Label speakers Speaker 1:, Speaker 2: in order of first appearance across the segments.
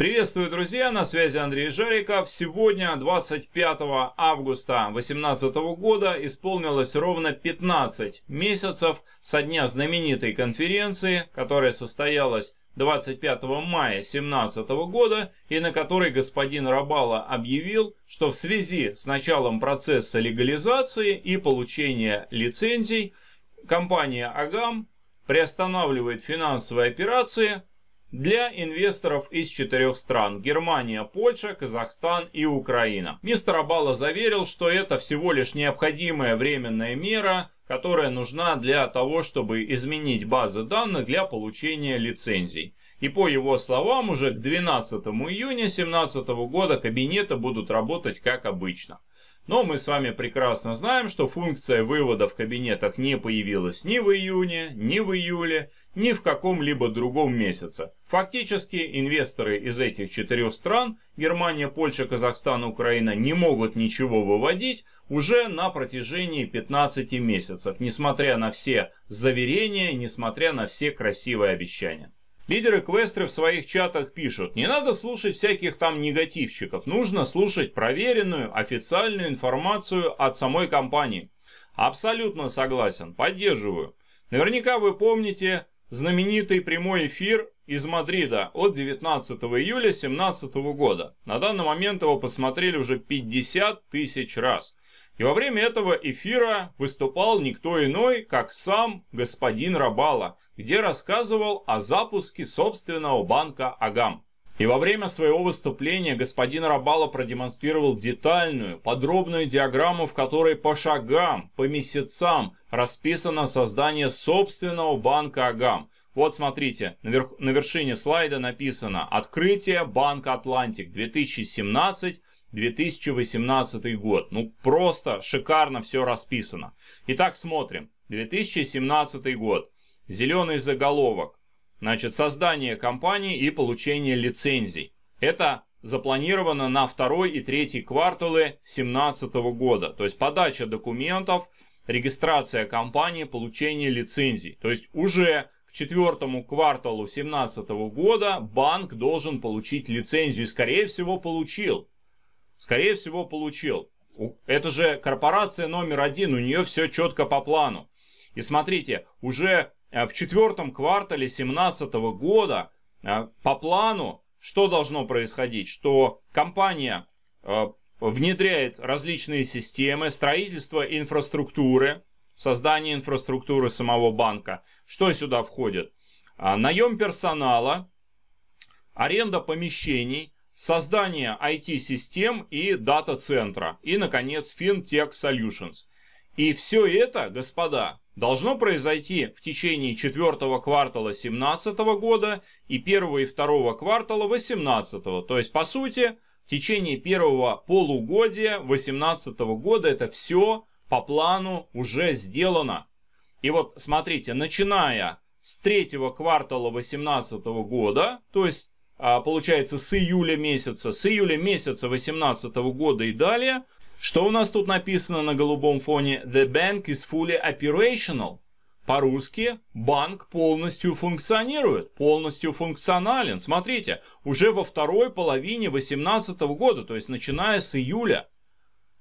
Speaker 1: Приветствую, друзья! На связи Андрей Жариков. Сегодня, 25 августа 2018 года, исполнилось ровно 15 месяцев со дня знаменитой конференции, которая состоялась 25 мая 2017 года и на которой господин Рабала объявил, что в связи с началом процесса легализации и получения лицензий компания «Агам» приостанавливает финансовые операции для инвесторов из четырех стран – Германия, Польша, Казахстан и Украина. Мистер Абала заверил, что это всего лишь необходимая временная мера, которая нужна для того, чтобы изменить базы данных для получения лицензий. И по его словам, уже к 12 июня 2017 года кабинеты будут работать как обычно. Но мы с вами прекрасно знаем, что функция вывода в кабинетах не появилась ни в июне, ни в июле, ни в каком-либо другом месяце. Фактически инвесторы из этих четырех стран, Германия, Польша, Казахстан, Украина, не могут ничего выводить уже на протяжении 15 месяцев, несмотря на все заверения, несмотря на все красивые обещания. Лидеры квестры в своих чатах пишут, не надо слушать всяких там негативщиков, нужно слушать проверенную официальную информацию от самой компании. Абсолютно согласен, поддерживаю. Наверняка вы помните знаменитый прямой эфир из Мадрида от 19 июля 2017 года. На данный момент его посмотрели уже 50 тысяч раз. И во время этого эфира выступал никто иной, как сам господин Рабала, где рассказывал о запуске собственного банка Агам. И во время своего выступления господин Рабала продемонстрировал детальную, подробную диаграмму, в которой по шагам, по месяцам расписано создание собственного банка Агам. Вот смотрите, наверх, на вершине слайда написано «Открытие Банка Атлантик 2017 2018 год. Ну, просто шикарно все расписано. Итак, смотрим. 2017 год. Зеленый заголовок. Значит, создание компании и получение лицензий. Это запланировано на второй и третий кварталы 2017 года. То есть подача документов, регистрация компании, получение лицензий. То есть уже к четвертому кварталу 2017 года банк должен получить лицензию. И скорее всего получил. Скорее всего, получил. Это же корпорация номер один, у нее все четко по плану. И смотрите, уже э, в четвертом квартале 2017 года э, по плану что должно происходить? Что компания э, внедряет различные системы, строительство инфраструктуры, создание инфраструктуры самого банка. Что сюда входит? А, Наем персонала, аренда помещений – создание IT-систем и дата-центра, и, наконец, FinTech Solutions. И все это, господа, должно произойти в течение четвертого квартала 2017 года и первого и второго квартала 2018. То есть, по сути, в течение первого полугодия 2018 года это все по плану уже сделано. И вот, смотрите, начиная с третьего квартала 2018 года, то есть а, получается, с июля месяца, с июля месяца 2018 года и далее, что у нас тут написано на голубом фоне? The bank is fully operational. По-русски банк полностью функционирует, полностью функционален. Смотрите, уже во второй половине 2018 года, то есть начиная с июля.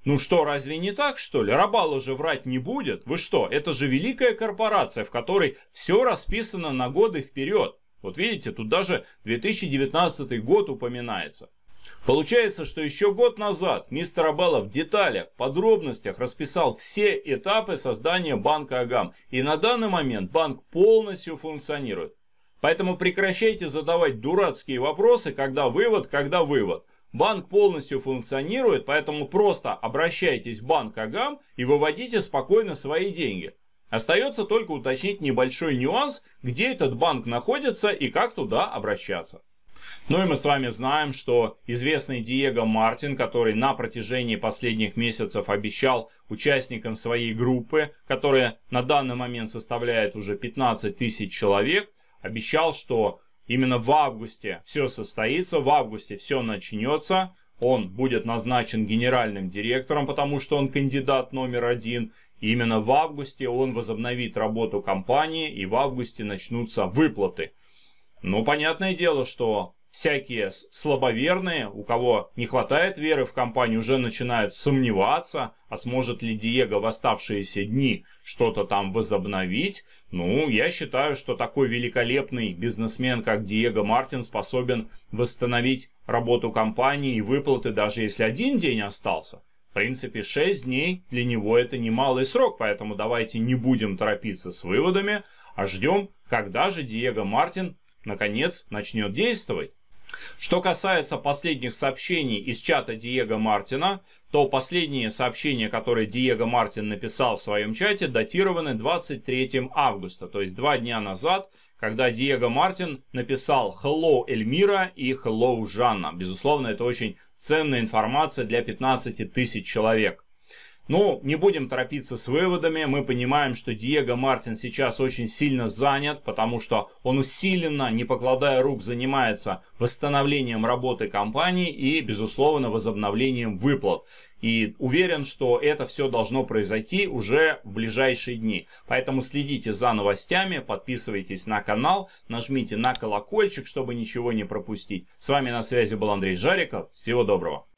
Speaker 1: Ну что, разве не так, что ли? Рабала же врать не будет. Вы что, это же великая корпорация, в которой все расписано на годы вперед. Вот видите, тут даже 2019 год упоминается. Получается, что еще год назад мистер Абелла в деталях, подробностях расписал все этапы создания банка Агам. И на данный момент банк полностью функционирует. Поэтому прекращайте задавать дурацкие вопросы, когда вывод, когда вывод. Банк полностью функционирует, поэтому просто обращайтесь в банк Агам и выводите спокойно свои деньги. Остается только уточнить небольшой нюанс, где этот банк находится и как туда обращаться. Ну и мы с вами знаем, что известный Диего Мартин, который на протяжении последних месяцев обещал участникам своей группы, которая на данный момент составляет уже 15 тысяч человек, обещал, что именно в августе все состоится, в августе все начнется, он будет назначен генеральным директором, потому что он кандидат номер один. именно в августе он возобновит работу компании, и в августе начнутся выплаты. Но понятное дело, что всякие слабоверные, у кого не хватает веры в компанию, уже начинают сомневаться, а сможет ли Диего в оставшиеся дни что-то там возобновить. Ну, я считаю, что такой великолепный бизнесмен, как Диего Мартин, способен восстановить работу компании и выплаты, даже если один день остался. В принципе, 6 дней для него это немалый срок, поэтому давайте не будем торопиться с выводами, а ждем, когда же Диего Мартин наконец начнет действовать. Что касается последних сообщений из чата Диего Мартина, то последние сообщения, которые Диего Мартин написал в своем чате, датированы 23 августа, то есть два дня назад, когда Диего Мартин написал «Hello, Эльмира» и «Hello, Жанна». Безусловно, это очень ценная информация для 15 тысяч человек. Ну, не будем торопиться с выводами. Мы понимаем, что Диего Мартин сейчас очень сильно занят, потому что он усиленно, не покладая рук, занимается восстановлением работы компании и, безусловно, возобновлением выплат. И уверен, что это все должно произойти уже в ближайшие дни. Поэтому следите за новостями, подписывайтесь на канал, нажмите на колокольчик, чтобы ничего не пропустить. С вами на связи был Андрей Жариков. Всего доброго.